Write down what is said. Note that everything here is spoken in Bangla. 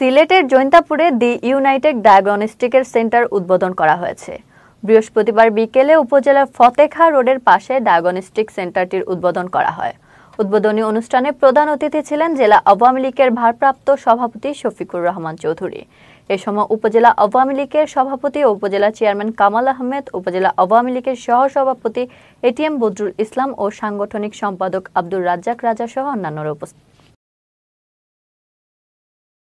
সিলেটের জৈন্তাপুরে দি ইউনাইটেড ডায়াগনস্টিকের সেন্টার উদ্বোধন করা হয়েছে বৃহস্পতিবার বিকেলে উপজেলার ফতেখা রোডের পাশে ডায়াগনস্টিক সেন্টারটির উদ্বোধন করা হয় উদ্বোধনী অনুষ্ঠানে প্রধান অতিথি ছিলেন জেলা আওয়ামী লীগের ভারপ্রাপ্ত সভাপতি শফিকুর রহমান চৌধুরী এ সময় উপজেলা আওয়ামী লীগের সভাপতি ও উপজেলা চেয়ারম্যান কামাল আহমেদ উপজেলা আওয়ামী লীগের সহসভাপতি এটিএম বদরুল ইসলাম ও সাংগঠনিক সম্পাদক আব্দুর রাজ্জাক রাজা সহ অন্যান্যরা উপস্থিত